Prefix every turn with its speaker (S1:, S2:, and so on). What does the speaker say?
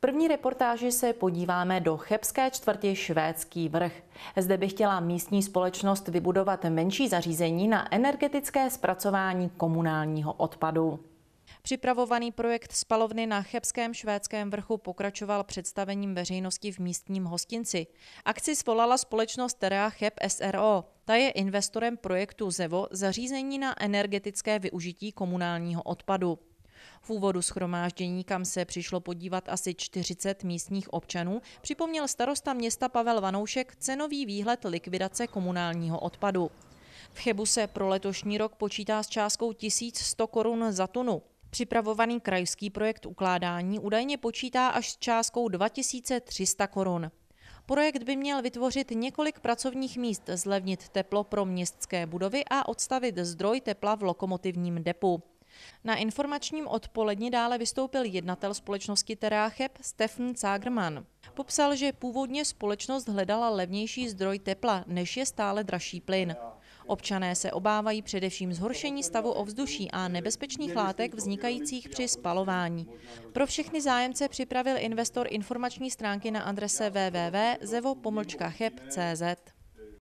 S1: první reportáži se podíváme do chebské čtvrti Švédský vrch. Zde by chtěla místní společnost vybudovat menší zařízení na energetické zpracování komunálního odpadu. Připravovaný projekt spalovny na Chebském švédském vrchu pokračoval představením veřejnosti v místním hostinci. Akci svolala společnost Terea Cheb SRO. Ta je investorem projektu ZEVO zařízení na energetické využití komunálního odpadu. V úvodu schromáždění, kam se přišlo podívat asi 40 místních občanů, připomněl starosta města Pavel Vanoušek cenový výhled likvidace komunálního odpadu. V Chebu se pro letošní rok počítá s částkou 1100 korun za tunu. Připravovaný krajský projekt ukládání údajně počítá až s částkou 2300 korun. Projekt by měl vytvořit několik pracovních míst, zlevnit teplo pro městské budovy a odstavit zdroj tepla v lokomotivním depu. Na informačním odpoledni dále vystoupil jednatel společnosti Terácheb Stefan Zagerman. Popsal, že původně společnost hledala levnější zdroj tepla, než je stále dražší plyn. Občané se obávají především zhoršení stavu ovzduší a nebezpečných látek vznikajících při spalování. Pro všechny zájemce připravil investor informační stránky na adrese wwwzevo